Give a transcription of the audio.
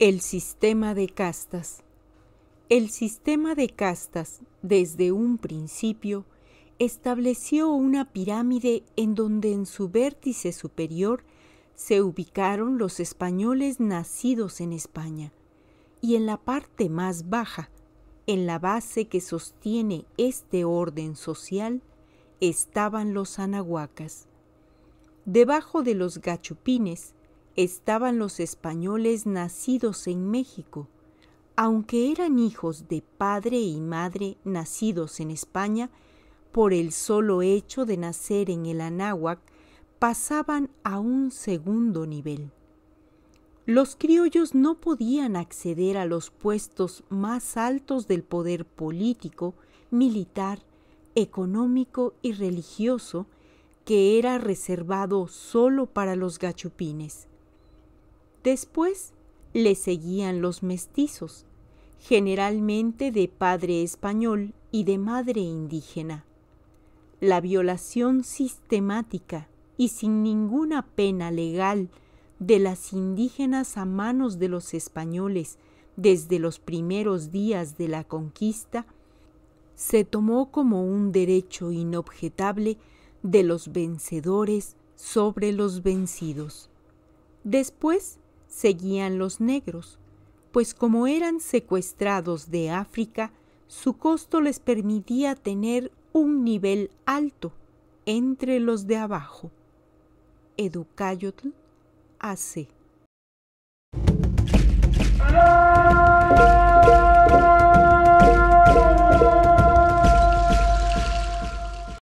El sistema de castas. El sistema de castas, desde un principio, estableció una pirámide en donde en su vértice superior se ubicaron los españoles nacidos en España, y en la parte más baja, en la base que sostiene este orden social, estaban los anahuacas. Debajo de los gachupines, estaban los españoles nacidos en México, aunque eran hijos de padre y madre nacidos en España, por el solo hecho de nacer en el Anáhuac, pasaban a un segundo nivel. Los criollos no podían acceder a los puestos más altos del poder político, militar, económico y religioso que era reservado solo para los gachupines. Después le seguían los mestizos, generalmente de padre español y de madre indígena. La violación sistemática y sin ninguna pena legal de las indígenas a manos de los españoles desde los primeros días de la conquista se tomó como un derecho inobjetable de los vencedores sobre los vencidos. Después seguían los negros, pues como eran secuestrados de África, su costo les permitía tener un nivel alto entre los de abajo. Educayotl AC